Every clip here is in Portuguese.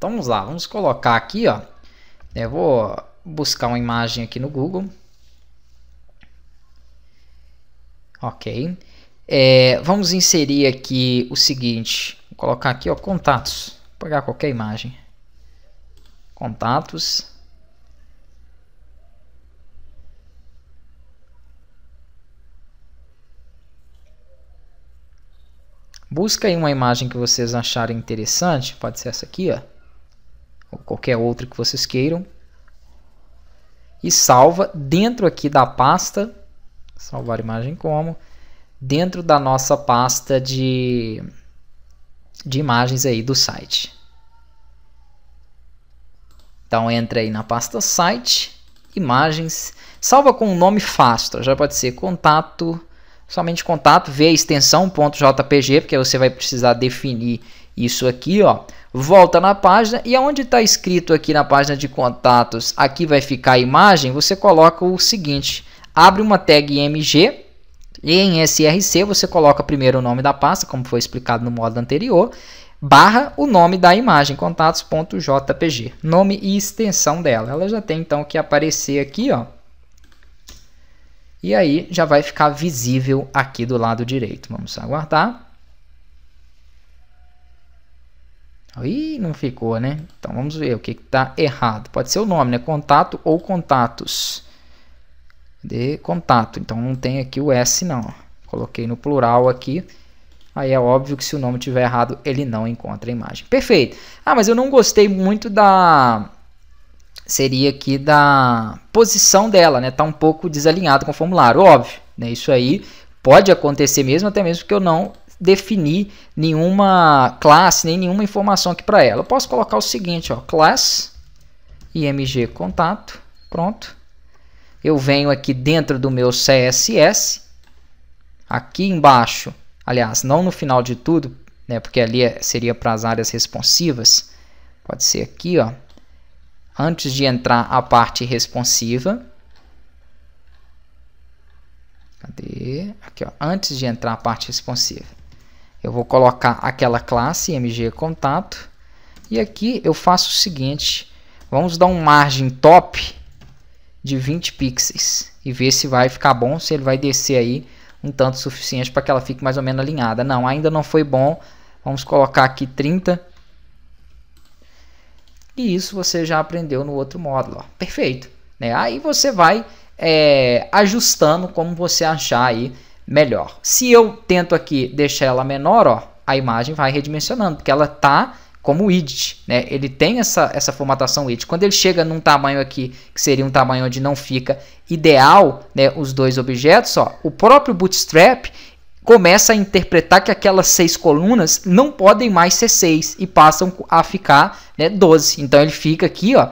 Então vamos lá, vamos colocar aqui, ó. Eu vou buscar uma imagem aqui no Google. Ok. É, vamos inserir aqui o seguinte. Vou colocar aqui, ó, contatos. Vou pegar qualquer imagem. Contatos. Busca aí uma imagem que vocês acharem interessante. Pode ser essa aqui, ó ou qualquer outro que vocês queiram. E salva dentro aqui da pasta, salvar imagem como, dentro da nossa pasta de, de imagens aí do site. Então entra aí na pasta site, imagens, salva com um nome fácil, tá? já pode ser contato, somente contato, vê a extensão .jpg, porque você vai precisar definir isso aqui, ó volta na página e aonde está escrito aqui na página de contatos, aqui vai ficar a imagem, você coloca o seguinte, abre uma tag img e em src você coloca primeiro o nome da pasta, como foi explicado no modo anterior, barra o nome da imagem, contatos.jpg, nome e extensão dela. Ela já tem então que aparecer aqui, ó. E aí já vai ficar visível aqui do lado direito. Vamos aguardar. Ih, não ficou, né? Então vamos ver o que está errado. Pode ser o nome, né? Contato ou contatos. De contato. Então não tem aqui o S, não. Coloquei no plural aqui. Aí é óbvio que se o nome estiver errado, ele não encontra a imagem. Perfeito. Ah, mas eu não gostei muito da. Seria aqui da posição dela, né? Está um pouco desalinhado com o formulário. Óbvio, né? Isso aí pode acontecer mesmo, até mesmo que eu não definir nenhuma classe, nem nenhuma informação aqui para ela. Eu posso colocar o seguinte, ó, class img contato, pronto. Eu venho aqui dentro do meu CSS, aqui embaixo, aliás, não no final de tudo, né, porque ali é, seria para as áreas responsivas, pode ser aqui, ó, antes de entrar a parte responsiva, Cadê? Aqui, ó. Antes de entrar a parte responsiva. Eu vou colocar aquela classe MG Contato. E aqui eu faço o seguinte. Vamos dar um margem top de 20 pixels. E ver se vai ficar bom, se ele vai descer aí um tanto suficiente para que ela fique mais ou menos alinhada. Não, ainda não foi bom. Vamos colocar aqui 30. E isso você já aprendeu no outro módulo. Ó. Perfeito. Né? Aí você vai é, ajustando como você achar aí melhor. Se eu tento aqui deixar ela menor, ó, a imagem vai redimensionando, porque ela está como widget, né? Ele tem essa, essa formatação widget. Quando ele chega num tamanho aqui, que seria um tamanho onde não fica ideal, né, os dois objetos, ó, o próprio Bootstrap começa a interpretar que aquelas seis colunas não podem mais ser seis e passam a ficar, né, 12. Então ele fica aqui, ó,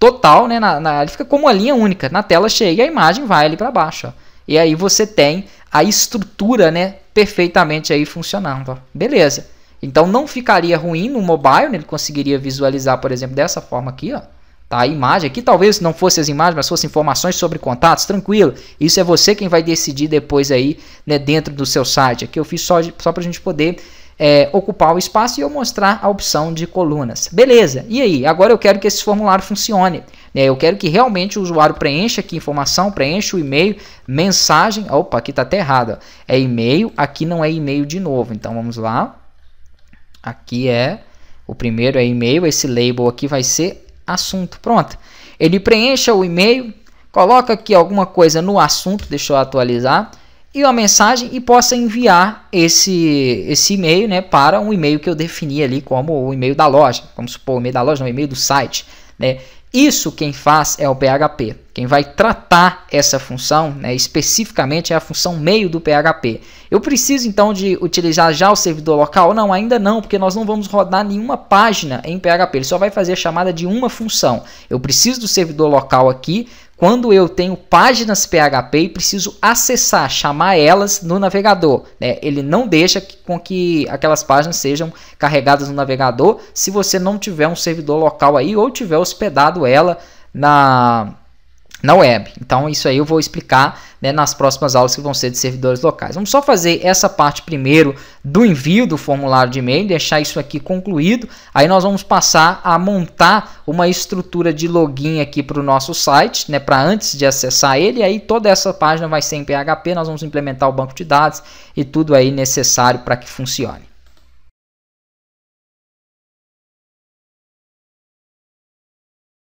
total, né, na, na ele fica como uma linha única. Na tela cheia, a imagem vai ali para baixo, ó. E aí você tem a estrutura, né, perfeitamente aí funcionando. Beleza. Então não ficaria ruim no mobile, né? ele conseguiria visualizar, por exemplo, dessa forma aqui, ó. Tá, a imagem aqui, talvez não fosse as imagens, mas fossem informações sobre contatos, tranquilo. Isso é você quem vai decidir depois aí, né, dentro do seu site. Aqui eu fiz só, só para a gente poder é, ocupar o espaço e eu mostrar a opção de colunas. Beleza, e aí? Agora eu quero que esse formulário funcione. Né, eu quero que realmente o usuário preencha aqui informação, preencha o e-mail, mensagem. Opa, aqui está até errado. É e-mail, aqui não é e-mail de novo. Então vamos lá. Aqui é o primeiro é e-mail, esse label aqui vai ser assunto. Pronto. Ele preencha o e-mail, coloca aqui alguma coisa no assunto, deixa eu atualizar, e uma mensagem e possa enviar esse esse e-mail, né, para um e-mail que eu defini ali como o e-mail da loja, vamos supor, o e-mail da loja, não, o e-mail do site, né? Isso quem faz é o PHP. Quem vai tratar essa função né, especificamente é a função meio do PHP. Eu preciso então de utilizar já o servidor local? Não, ainda não, porque nós não vamos rodar nenhuma página em PHP. Ele só vai fazer a chamada de uma função. Eu preciso do servidor local aqui quando eu tenho páginas PHP e preciso acessar, chamar elas no navegador, né? ele não deixa com que aquelas páginas sejam carregadas no navegador se você não tiver um servidor local aí ou tiver hospedado ela na na web. Então, isso aí eu vou explicar né, nas próximas aulas que vão ser de servidores locais. Vamos só fazer essa parte primeiro do envio do formulário de e-mail, deixar isso aqui concluído. Aí nós vamos passar a montar uma estrutura de login aqui para o nosso site, né, para antes de acessar ele. Aí toda essa página vai ser em PHP, nós vamos implementar o banco de dados e tudo aí necessário para que funcione.